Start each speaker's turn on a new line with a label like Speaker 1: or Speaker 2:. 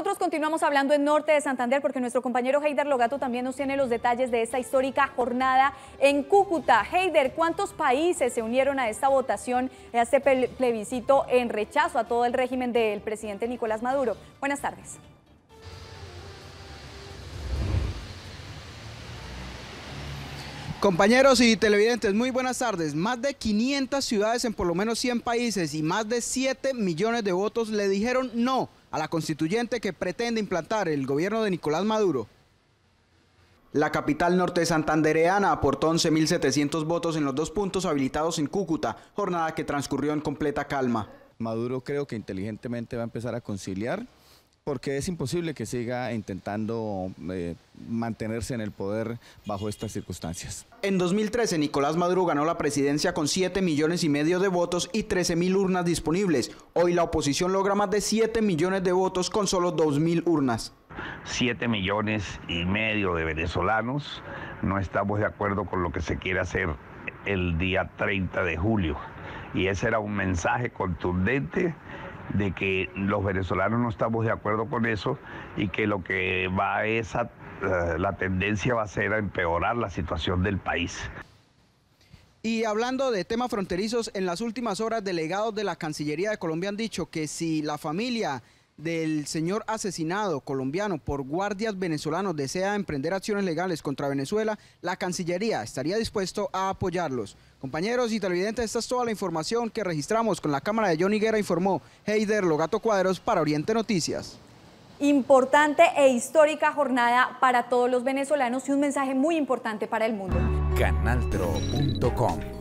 Speaker 1: nosotros continuamos hablando en Norte de Santander porque nuestro compañero Heider Logato también nos tiene los detalles de esta histórica jornada en Cúcuta. Heider, ¿cuántos países se unieron a esta votación, a este plebiscito en rechazo a todo el régimen del presidente Nicolás Maduro? Buenas tardes.
Speaker 2: Compañeros y televidentes, muy buenas tardes. Más de 500 ciudades en por lo menos 100 países y más de 7 millones de votos le dijeron no a la constituyente que pretende implantar el gobierno de Nicolás Maduro. La capital norte santandereana aportó 11.700 votos en los dos puntos habilitados en Cúcuta, jornada que transcurrió en completa calma. Maduro creo que inteligentemente va a empezar a conciliar porque es imposible que siga intentando eh, mantenerse en el poder bajo estas
Speaker 3: circunstancias.
Speaker 2: En 2013, Nicolás Maduro ganó la presidencia con 7 millones y medio de votos y 13 mil urnas disponibles. Hoy la oposición logra más de 7 millones de votos con solo 2 mil urnas.
Speaker 3: 7 millones y medio de venezolanos no estamos de acuerdo con lo que se quiere hacer el día 30 de julio. Y ese era un mensaje contundente de que los venezolanos no estamos de acuerdo con eso y que lo que va a eh, la tendencia va a ser a empeorar la situación del país.
Speaker 2: Y hablando de temas fronterizos, en las últimas horas delegados de la Cancillería de Colombia han dicho que si la familia del señor asesinado colombiano por guardias venezolanos desea emprender acciones legales contra Venezuela, la Cancillería estaría dispuesto a apoyarlos. Compañeros y televidentes, esta es toda la información que registramos con la cámara de Johnny Guerra, informó Heider Logato Cuadros para Oriente Noticias.
Speaker 1: Importante e histórica jornada para todos los venezolanos y un mensaje muy importante para el mundo.
Speaker 3: Canaltro.com